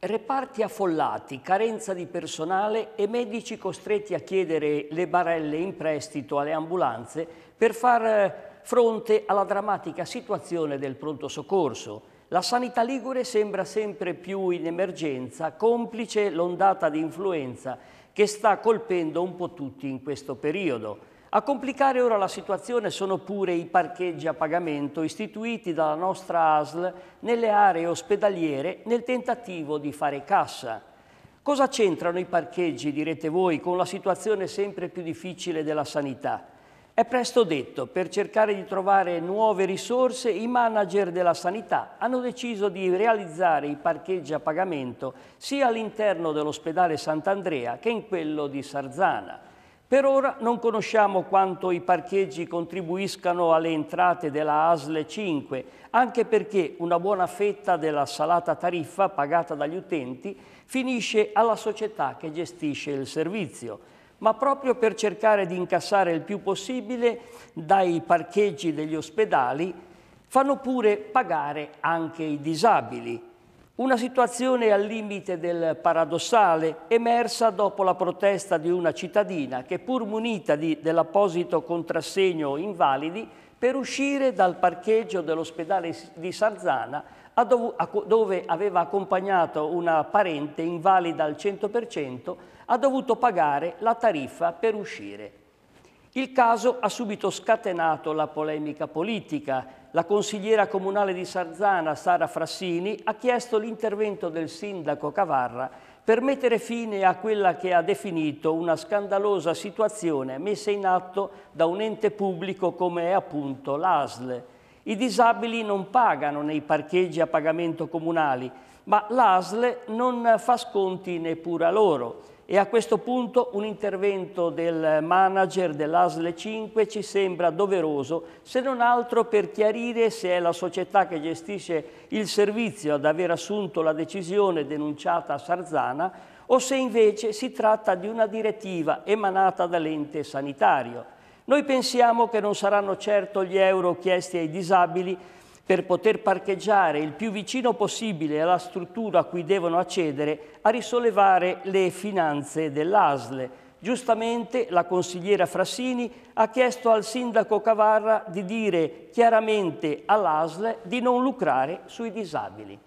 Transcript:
Reparti affollati, carenza di personale e medici costretti a chiedere le barelle in prestito alle ambulanze per far eh, fronte alla drammatica situazione del pronto soccorso. La sanità ligure sembra sempre più in emergenza, complice l'ondata di influenza che sta colpendo un po' tutti in questo periodo. A complicare ora la situazione sono pure i parcheggi a pagamento istituiti dalla nostra ASL nelle aree ospedaliere nel tentativo di fare cassa. Cosa c'entrano i parcheggi, direte voi, con la situazione sempre più difficile della sanità? È presto detto, per cercare di trovare nuove risorse, i manager della sanità hanno deciso di realizzare i parcheggi a pagamento sia all'interno dell'ospedale Sant'Andrea che in quello di Sarzana. Per ora non conosciamo quanto i parcheggi contribuiscano alle entrate della ASL 5, anche perché una buona fetta della salata tariffa pagata dagli utenti finisce alla società che gestisce il servizio. Ma proprio per cercare di incassare il più possibile dai parcheggi degli ospedali, fanno pure pagare anche i disabili, una situazione al limite del paradossale emersa dopo la protesta di una cittadina che pur munita dell'apposito contrassegno invalidi per uscire dal parcheggio dell'ospedale di Sarzana dove aveva accompagnato una parente invalida al 100% ha dovuto pagare la tariffa per uscire. Il caso ha subito scatenato la polemica politica. La consigliera comunale di Sarzana, Sara Frassini, ha chiesto l'intervento del sindaco Cavarra per mettere fine a quella che ha definito una scandalosa situazione messa in atto da un ente pubblico come è appunto l'ASL. I disabili non pagano nei parcheggi a pagamento comunali, ma l'ASL non fa sconti neppure a loro. E a questo punto un intervento del manager dell'ASL 5 ci sembra doveroso, se non altro per chiarire se è la società che gestisce il servizio ad aver assunto la decisione denunciata a Sarzana o se invece si tratta di una direttiva emanata dall'ente sanitario. Noi pensiamo che non saranno certo gli euro chiesti ai disabili per poter parcheggiare il più vicino possibile alla struttura a cui devono accedere a risollevare le finanze dell'ASLE. Giustamente la consigliera Frassini ha chiesto al sindaco Cavarra di dire chiaramente all'ASL di non lucrare sui disabili.